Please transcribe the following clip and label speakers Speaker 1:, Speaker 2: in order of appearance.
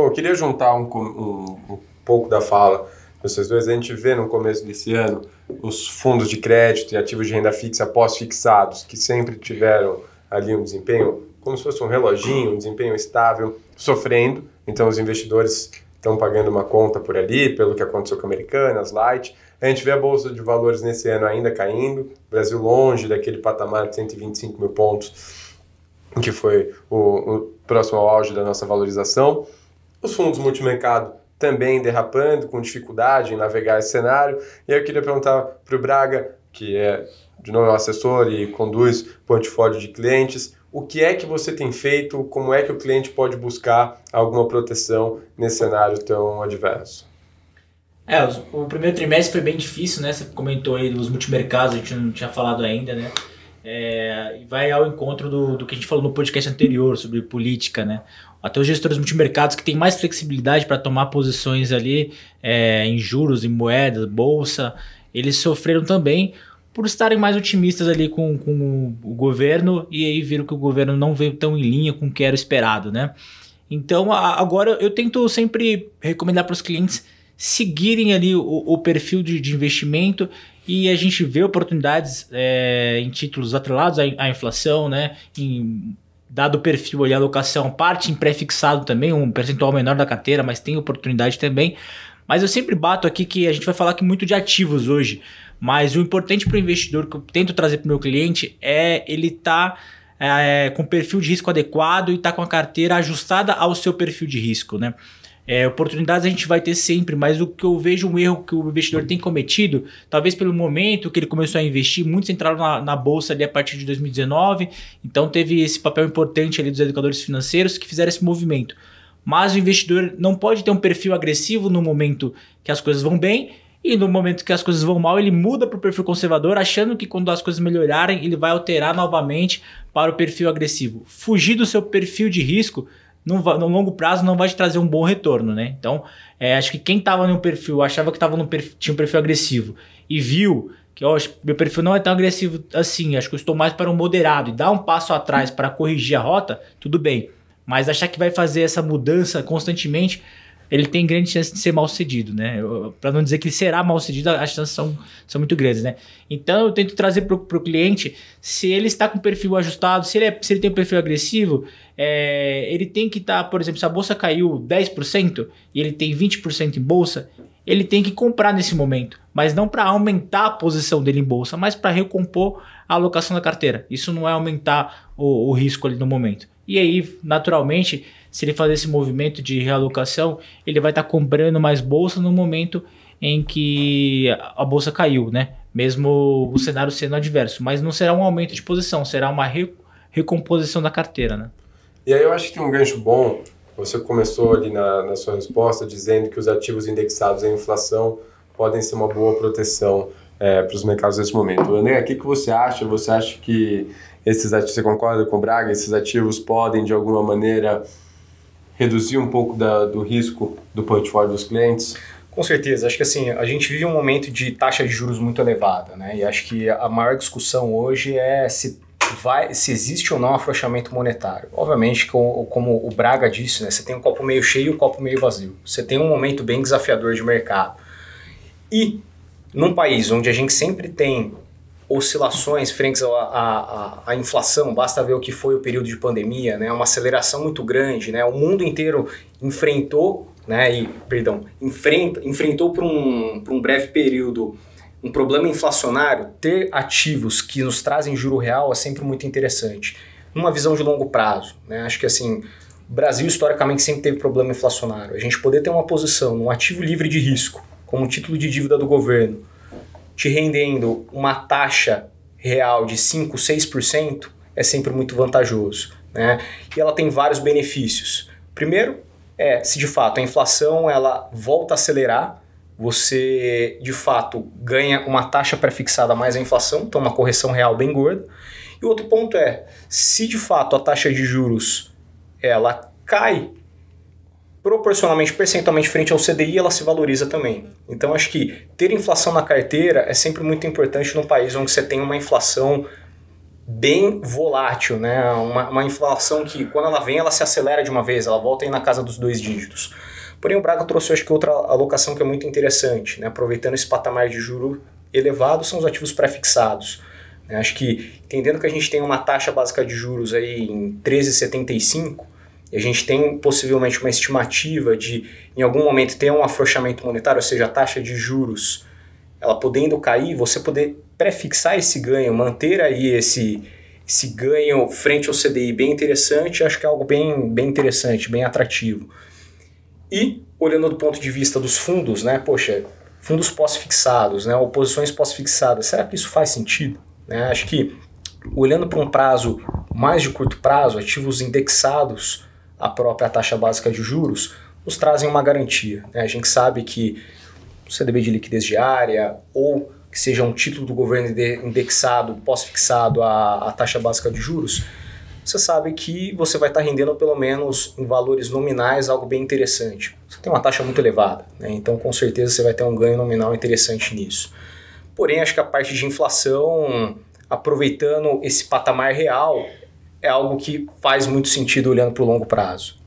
Speaker 1: Bom, eu queria juntar um, um, um pouco da fala vocês dois, a gente vê no começo desse ano os fundos de crédito e ativos de renda fixa pós-fixados, que sempre tiveram ali um desempenho, como se fosse um reloginho, um desempenho estável, sofrendo. Então, os investidores estão pagando uma conta por ali, pelo que aconteceu com a Americanas, Light. A gente vê a Bolsa de Valores nesse ano ainda caindo, Brasil longe daquele patamar de 125 mil pontos, que foi o, o próximo auge da nossa valorização os fundos multimercado também derrapando, com dificuldade em navegar esse cenário. E eu queria perguntar para o Braga, que é, de novo, é assessor e conduz portfólio de clientes, o que é que você tem feito, como é que o cliente pode buscar alguma proteção nesse cenário tão adverso?
Speaker 2: É, o primeiro trimestre foi bem difícil, né? Você comentou aí dos multimercados, a gente não tinha falado ainda, né? é, vai ao encontro do, do que a gente falou no podcast anterior sobre política, né? Até os gestores multimercados que têm mais flexibilidade para tomar posições ali é, em juros, em moedas, bolsa, eles sofreram também por estarem mais otimistas ali com, com o governo e aí viram que o governo não veio tão em linha com o que era esperado, né? Então, a, agora eu tento sempre recomendar para os clientes seguirem ali o, o perfil de, de, investimento e a gente vê oportunidades é, em títulos atrelados à, à inflação, né? Em, dado o perfil ali, a alocação, parte em pré-fixado também, um percentual menor da carteira, mas tem oportunidade também. Mas eu sempre bato aqui que a gente vai falar aqui muito de ativos hoje. Mas o importante para o investidor que eu tento trazer para o meu cliente é ele estar tá, é, com perfil de risco adequado e estar tá com a carteira ajustada ao seu perfil de risco, né? É, oportunidades a gente vai ter sempre, mas o que eu vejo um erro que o investidor tem cometido, talvez pelo momento que ele começou a investir, muitos entraram na, na bolsa ali a partir de 2019, então teve esse papel importante ali dos educadores financeiros que fizeram esse movimento. Mas o investidor não pode ter um perfil agressivo no momento que as coisas vão bem e no momento que as coisas vão mal, ele muda para o perfil conservador, achando que quando as coisas melhorarem, ele vai alterar novamente para o perfil agressivo. Fugir do seu perfil de risco no longo prazo não vai te trazer um bom retorno, né? Então, é, acho que quem estava no perfil, achava que tava no perfil, tinha um perfil agressivo e viu que ó, meu perfil não é tão agressivo assim, acho que eu estou mais para um moderado e dar um passo atrás para corrigir a rota, tudo bem. Mas achar que vai fazer essa mudança constantemente ele tem grande chance de ser mal cedido, né? Para não dizer que ele será mal cedido, as chances são, são muito grandes, né? Então eu tento trazer para o cliente se ele está com perfil ajustado, se ele, é, se ele tem um perfil agressivo, é, ele tem que estar, tá, por exemplo, se a bolsa caiu 10% e ele tem 20% em bolsa, ele tem que comprar nesse momento, mas não para aumentar a posição dele em bolsa, mas para recompor a alocação da carteira. Isso não é aumentar o, o risco ali no momento. E aí, naturalmente, se ele fazer esse movimento de realocação, ele vai estar tá comprando mais bolsa no momento em que a bolsa caiu, né? Mesmo o cenário sendo adverso. Mas não será um aumento de posição, será uma re recomposição da carteira, né?
Speaker 1: E aí eu acho que tem um gancho bom. Você começou ali na, na sua resposta dizendo que os ativos indexados à inflação podem ser uma boa proteção é, para os mercados nesse momento. André, o que, que você acha? Você acha que esses ativos, você concorda com o Braga, esses ativos podem de alguma maneira reduzir um pouco da, do risco do portfólio dos clientes?
Speaker 3: Com certeza, acho que assim, a gente vive um momento de taxa de juros muito elevada, né? E acho que a maior discussão hoje é se vai, se existe ou não afrouxamento monetário. Obviamente, como, como o Braga disse, né? Você tem um copo meio cheio e um copo meio vazio. Você tem um momento bem desafiador de mercado. E num país onde a gente sempre tem oscilações frente à, à, inflação, basta ver o que foi o período de pandemia, né? uma aceleração muito grande, né? o mundo inteiro enfrentou, né? e, perdão, enfrenta, enfrentou por um, por um breve período um problema inflacionário, ter ativos que nos trazem juro real é sempre muito interessante. Numa visão de longo prazo, né? acho que assim, o Brasil historicamente sempre teve problema inflacionário. A gente poder ter uma posição, um ativo livre de risco, como um título de dívida do governo, te rendendo uma taxa real de 5, 6%, é sempre muito vantajoso. Né? E ela tem vários benefícios. Primeiro, é se de fato a inflação ela volta a acelerar, você de fato ganha uma taxa pré-fixada mais a inflação, então uma correção real bem gorda. E o outro ponto é, se de fato a taxa de juros ela cai proporcionalmente, percentualmente frente ao CDI, ela se valoriza também. Então, acho que ter inflação na carteira é sempre muito importante num país onde você tem uma inflação bem volátil, né? Uma, uma inflação que, quando ela vem, ela se acelera de uma vez, ela volta aí na casa dos dois dígitos. Porém, o Braga trouxe, acho que, outra alocação que é muito interessante, né? aproveitando esse patamar de juro elevado, são os ativos pré-fixados. Né? Acho que, entendendo que a gente tem uma taxa básica de juros aí em 13,75%, e a gente tem possivelmente uma estimativa de, em algum momento, ter um afrouxamento monetário, ou seja, a taxa de juros ela podendo cair, você poder prefixar esse ganho, manter aí esse, esse ganho frente ao CDI bem interessante, acho que é algo bem, bem interessante, bem atrativo. E, olhando do ponto de vista dos fundos, né, poxa, fundos pós-fixados, né, ou posições pós-fixadas, será que isso faz sentido? Né, acho que, olhando para um prazo mais de curto prazo, ativos indexados a própria taxa básica de juros, nos trazem uma garantia. Né? A gente sabe que o CDB de liquidez diária ou que seja um título do governo indexado, pós-fixado à, à, taxa básica de juros, você sabe que você vai estar tá rendendo pelo menos em valores nominais algo bem interessante. Você tem uma taxa muito elevada, né? então com certeza você vai ter um ganho nominal interessante nisso. Porém, acho que a parte de inflação, aproveitando esse patamar real, é algo que faz muito sentido olhando para o longo prazo.